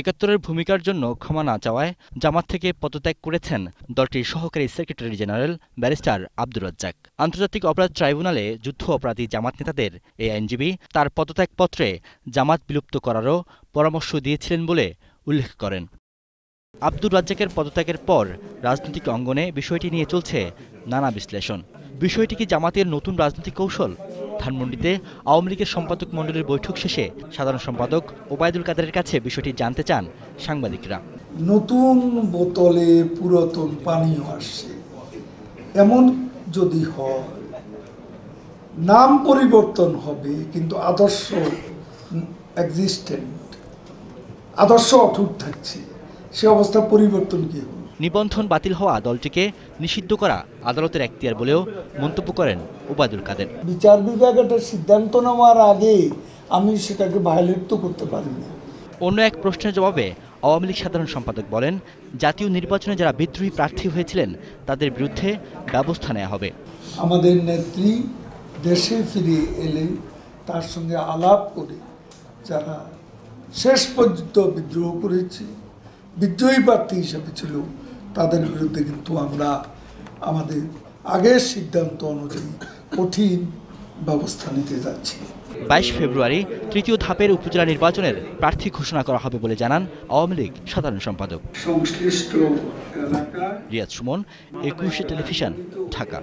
একাত্তরের ভূমিকার জন্য ক্ষমা না চাওয়ায় জামাত থেকে পদত্যাগ করেছেন দলটির সহকারী secretary general barrister Abdur Razzak আন্তর্জাতিক অপরাধ ট্রাইব্যুনালে যুদ্ধ অপরাধী জামাত নেতাদের এই আইনজীবী তার পদত্যাগপত্রে জামাত বিলুপ্ত করারও পরামর্শ দিয়েছিলেন বলে উল্লেখ করেন আব্দুর রাজ্জাকের পদত্যাগের পর রাজনৈতিক অঙ্গনে বিষয়টি নিয়ে চলছে নানা বিশ্লেষণ বিষয়টি কি জামাতের নতুন রাজনৈতিক কৌশল ধানমন্ডিতে আওয়ামী লীগের সম্পাদক মণ্ডলীর বৈঠক শেষে সাধারণ সম্পাদক ওবায়দুল কাদেরের কাছে বিষয়টি জানতে চান সাংবাদিকরা নতুন বোতলে পুরাতন পানি আসছে এমন যদি হয় নাম পরিবর্তন হবে কিন্তু আদর্শ এক্সিস্টেন্ট আদর্শ অটুট থাকছে সে অবস্থা পরিবর্তন কী হবে নিবন্ধন বাতিল হওয়া দলটিকে নিষিদ্ধ করা আদালতের একটিয়ার বলেও মন্তব্য করেন ওবায়দুল কাদের বিচার বিভাগ এটা সিদ্ধান্ত নেওয়ার আগে আমি সেটাকে ভায়োলেট তো করতে পারি না অন্য এক প্রশ্নের জবাবে আওয়ামী লীগ সাধারণ সম্পাদক বলেন জাতীয় নির্বাচনে যারা বিদ্রোহী প্রার্থী হয়েছিলেন তাদের বিরুদ্ধে ব্যবস্থা নেওয়া হবে আমাদের নেত্রী দেশে ফিরে এলে তার সঙ্গে আলাপ করে যারা শেষ পর্যন্ত বিদ্রোহ করেছে বিদ্রোহী প্রার্থী হিসাবে ছিল তাদের বিরুদ্ধে কিন্তু আমরা আমাদের আগের সিদ্ধান্ত অনুযায়ী কঠিন ব্যবস্থা নিতে যাচ্ছি বাইশ ফেব্রুয়ারি তৃতীয় ধাপের উপজেলা নির্বাচনের প্রার্থী ঘোষণা করা হবে বলে জানান আওয়ামী লীগ সাধারণ সম্পাদক সংশ্লিষ্ট রিয়াজ সুমন একুশে টেলিভিশন ঢাকা